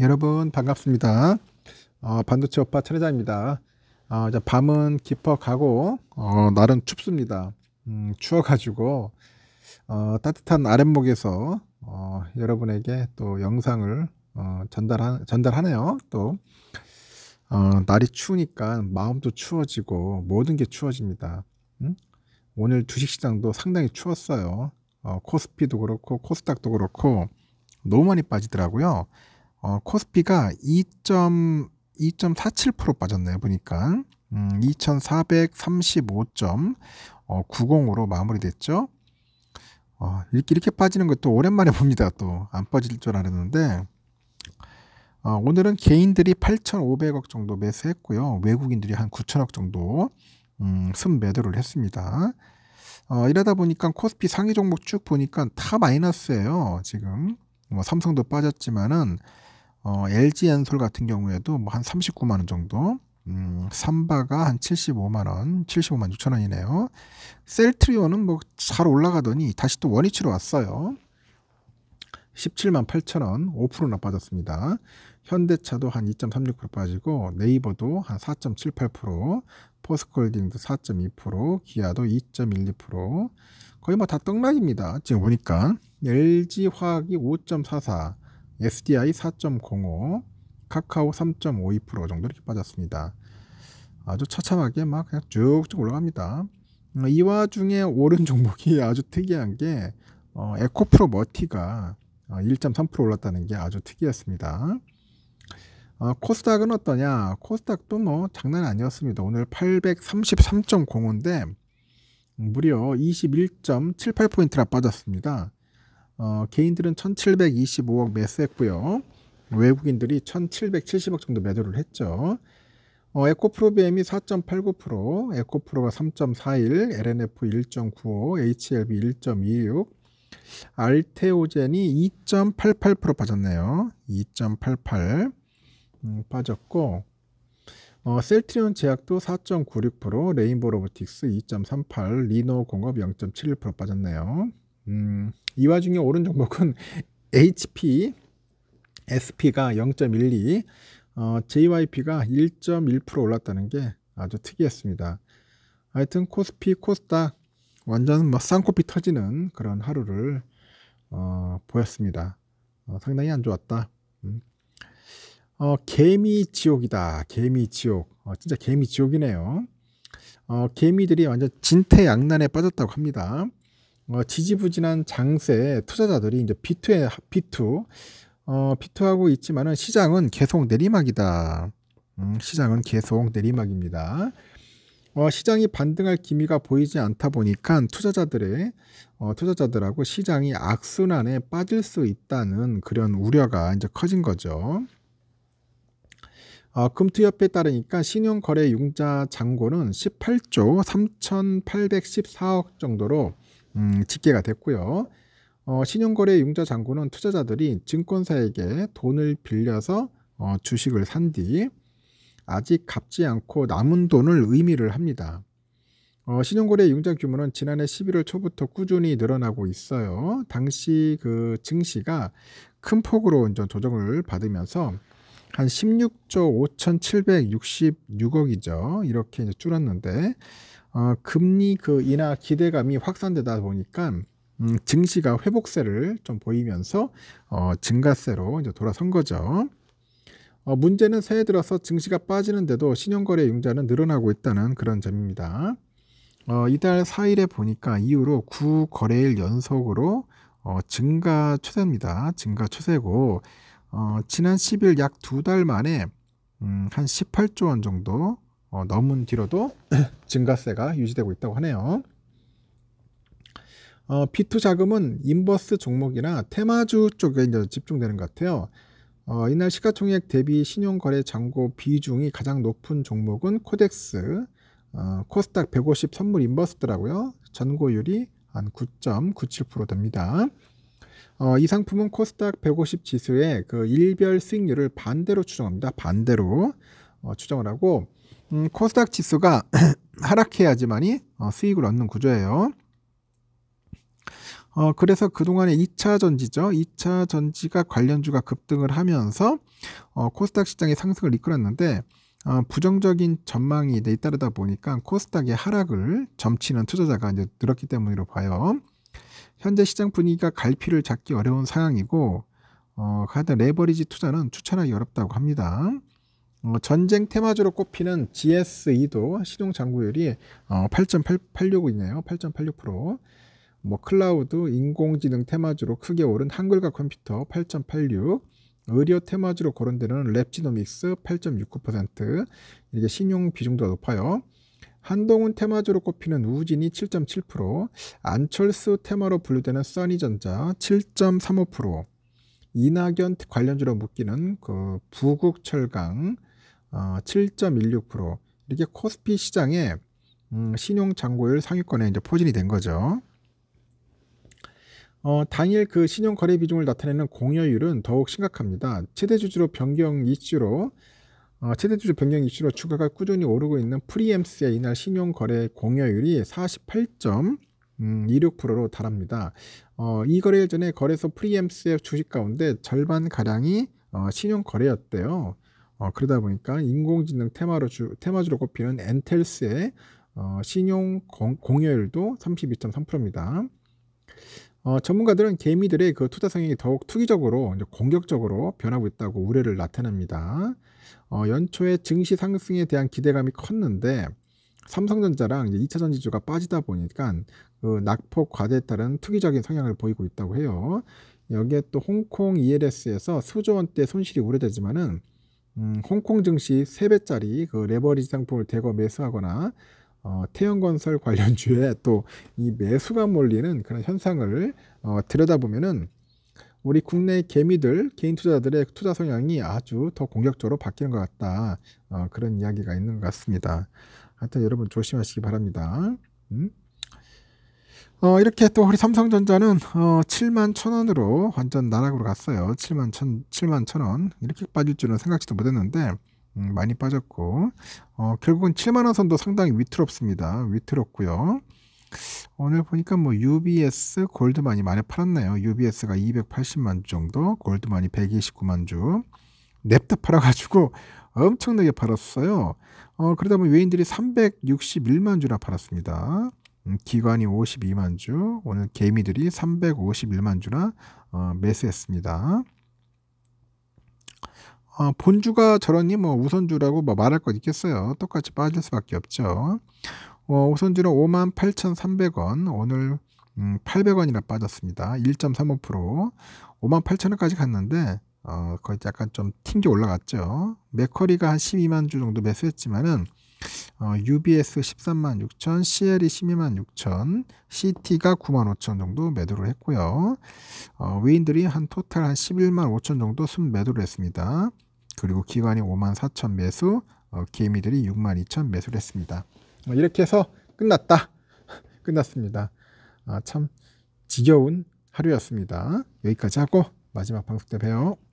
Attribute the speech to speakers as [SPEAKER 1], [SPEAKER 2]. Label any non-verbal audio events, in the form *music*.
[SPEAKER 1] 여러분 반갑습니다. 어, 반도체 오빠 차례자입니다. 어, 이제 밤은 깊어가고 어, 날은 춥습니다. 음, 추워가지고 어, 따뜻한 아랫목에서 어, 여러분에게 또 영상을 어, 전달하, 전달하네요. 또 어, 날이 추우니까 마음도 추워지고 모든 게 추워집니다. 응? 음? 오늘 주식시장도 상당히 추웠어요. 어, 코스피도 그렇고 코스닥도 그렇고 너무 많이 빠지더라고요. 어, 코스피가 2.2.47% 빠졌네요. 보니까 음, 2,435.90으로 어, 마무리됐죠. 어, 이렇게, 이렇게 빠지는 것도 오랜만에 *laughs* 봅니다. 또 안 빠질 줄 알았는데 어, 오늘은 개인들이 8,500억 정도 매수했고요. 외국인들이 한 9,000억 정도 음, 순매도를 했습니다. 어, 이러다 보니까 코스피 상위 종목 쭉 보니까 다 마이너스예요. 지금 뭐 삼성도 빠졌지만은 어, LG 엔솔 같은 경우에도 뭐 한 39만 원 정도, 음, 삼바가 한 75만 원, 75만 6천 원이네요. 셀트리온은 뭐 잘 올라가더니 다시 또 원위치로 왔어요. 17만 8천 원, 5%나 빠졌습니다. 현대차도 한 2.36% 빠지고 네이버도 한 4.78%, 포스코홀딩도 4.2%, 기아도 2.12%. 거의 뭐 다 떡락입니다. 지금 보니까 LG화학이 5.44, SDI 4.05, 카카오 3.52% 정도 이렇게 빠졌습니다. 아주 처참하게 막 그냥 쭉쭉 올라갑니다. 어, 이 와중에 오른 종목이 *laughs* 아주 특이한 게 어, 에코프로 머티가 1.3% 어, 올랐다는 게 아주 특이했습니다. 어, 코스닥은 어떠냐? 코스닥도 뭐 장난 아니었습니다. 오늘 833.05인데 무려 21.78포인트나 빠졌습니다. 어, 개인들은 1725억 매수했고요. 외국인들이 1770억 정도 매도를 했죠. 어, 에코프로 비엠이 4.89%, 에코프로가 3.41, LNF 1.95, HLB 1.26, 알테오젠이 2.88% 빠졌네요. 2.88 음, 빠졌고 어, 셀트리온 제약도 4.96%, 레인보로보틱스 2.38, 리노공업 0.71% 빠졌네요. 음, 이 와중에 오른 종목은 HP, SP가 0.12, 어, JYP가 1.1% 올랐다는 게 아주 특이했습니다. 하여튼 코스피, 코스닥 완전 막 쌍코피 터지는 그런 하루를 어, 보였습니다. 어, 상당히 안 좋았다. 음. 어, 개미 지옥이다. 개미 지옥. 어, 진짜 개미 지옥이네요. 어, 개미들이 완전 진퇴양난에 빠졌다고 합니다. 어, 지지부진한 장세 투자자들이 이제 비투에 B2 어, B2하고 있지만은 시장은 계속 내리막이다. 음, 시장은 계속 내리막입니다. 어, 시장이 반등할 기미가 보이지 않다 보니까 투자자들의 어, 투자자들하고 시장이 악순환에 빠질 수 있다는 그런 우려가 이제 커진 거죠. 어, 금투협에 따르니까 신용거래융자 잔고는 18조 3,814억 정도로 음, 집계가 됐고요. 어, 신용거래 융자 잔고는 투자자들이 증권사에게 돈을 빌려서 어, 주식을 산 뒤 아직 갚지 않고 남은 돈을 의미를 합니다. 어, 신용거래 융자 규모는 지난해 11월 초부터 꾸준히 늘어나고 있어요. 당시 그 증시가 큰 폭으로 이제 조정을 받으면서 한 16조 5,766억이죠. 이렇게 이제 줄었는데 어, 금리 그 인하 기대감이 확산되다 보니까 음, 증시가 회복세를 좀 보이면서 어, 증가세로 이제 돌아선 거죠. 어, 문제는 새해 들어서 증시가 빠지는데도 신용거래 융자는 늘어나고 있다는 그런 점입니다. 어, 이달 4일에 보니까 이후로 9거래일 연속으로 어, 증가 추세입니다. 증가 추세고 어, 지난 10일 약 두 달 만에 음, 한 18조 원 정도 어, 넘은 뒤로도 *clears throat* 증가세가 유지되고 있다고 하네요. 어, B2 자금은 인버스 종목이나 테마주 쪽에 이제 집중되는 것 같아요. 어, 이날 시가총액 대비 신용거래 잔고 비중이 가장 높은 종목은 코덱스, 어, 코스닥 150 선물 인버스더라고요. 전고율이 한 9.97% 됩니다. 어, 이 상품은 코스닥 150 지수의 그 일별 수익률을 반대로 추정합니다. 반대로 어, 추정을 하고 음, 코스닥 지수가 *clears throat* 하락해야지만이 어, 수익을 얻는 구조예요. 어, 그래서 그동안에 2차 전지죠. 2차 전지가 관련주가 급등을 하면서 어, 코스닥 시장의 상승을 이끌었는데 어, 부정적인 전망이 내 따르다 보니까 코스닥의 하락을 점치는 투자자가 이제 늘었기 때문이로 봐요. 현재 시장 분위기가 갈피를 잡기 어려운 상황이고 어, 하여튼 레버리지 투자는 추천하기 어렵다고 합니다. 어, 전쟁 테마주로 꼽히는 GSE도 시동 장구율이 어, 8.865이네요. 8.86%. 뭐 클라우드, 인공지능 테마주로 크게 오른 한글과 컴퓨터 8.86, 의료 테마주로 거론되는 랩지노믹스 8.69%, 이게 신용 비중도 높아요. 한동훈 테마주로 꼽히는 우진이 7.7%, 안철수 테마로 분류되는 써니전자 7.35%, 이낙연 관련주로 묶이는 그 부국철강 어, 7.16% 이렇게 코스피 시장에 음, 신용 잔고율 상위권에 이제 포진이 된 거죠. 어, 당일 그 신용 거래 비중을 나타내는 공여율은 더욱 심각합니다. 최대 주주로 변경 이슈로 어, 최대주주 변경 이슈로 추가가 꾸준히 오르고 있는 프리엠스의 이날 신용거래 공여율이 48점 음, 26%로 달합니다. 어, 이 거래일 전에 거래소 프리엠스의 주식 가운데 절반 가량이 어, 신용거래였대요. 어, 그러다 보니까 인공지능 테마로 주, 테마주로 꼽히는 엔텔스의 어, 신용 공, 공여율도 32.3%입니다. 어, 전문가들은 개미들의 그 투자 성향이 더욱 투기적으로 이제 공격적으로 변하고 있다고 우려를 나타냅니다. 어, 연초에 증시 상승에 대한 기대감이 컸는데 삼성전자랑 이제 2차 전지주가 빠지다 보니까 그 낙폭 과대에 따른 투기적인 성향을 보이고 있다고 해요. 여기에 또 홍콩 ELS에서 수조 원대 손실이 우려되지만은 음, 홍콩 증시 세배짜리그 레버리지 상품을 대거 매수하거나 어, 태형건설 관련주에 또 이 매수가 몰리는 그런 현상을 어, 들여다보면은 우리 국내 개미들 개인 투자들의 투자 성향이 아주 더 공격적으로 바뀌는 것 같다 어, 그런 이야기가 있는 것 같습니다. 하여튼 여러분 조심하시기 바랍니다. 음? 어, 이렇게 또 우리 삼성전자는 어, 7만 천원으로 완전 나락으로 갔어요. 7만 천, 7만 이렇게 빠질 줄은 생각지도 못했는데 음, 많이 빠졌고 어, 결국은 7만원 선도 상당히 위트롭습니다위트롭고요 오늘 보니까 뭐 UBS 골드만이 많이 팔았네요. UBS가 280만 정도, 골드만이 129만 주. 냅다 팔아가지고 엄청나게 팔았어요. 어, 그러다 보면 외인들이 361만 주나 팔았습니다. 음, 기관이 52만 주, 오늘 개미들이 351만 주나 어, 매수했습니다. 어, 본주가 저러니 뭐 우선주라고 뭐 말할 것 있겠어요. 똑같이 빠질 수밖에 없죠. 어, 우선주는 58,300원 오늘 음, 800원이나 빠졌습니다. 1.35% 58,000원까지 갔는데 어, 거의 약간 좀 튕겨 올라갔죠. 메커리가 한 12만 주 정도 매수했지만은 어, UBS 13만 6천, CL이 12만 6천, CT가 9만 5천 정도 매도를 했고요. 어, 외인들이 한 토탈 한 11만 5천 정도 순 매도를 했습니다. 그리고 기관이 5만 4천 매수, 어, 개미들이 6만 2천 매수를 했습니다. 어, 이렇게 해서 끝났다. *laughs* 끝났습니다. 아, 참 지겨운 하루였습니다. 여기까지 하고 마지막 방송 때 봬요.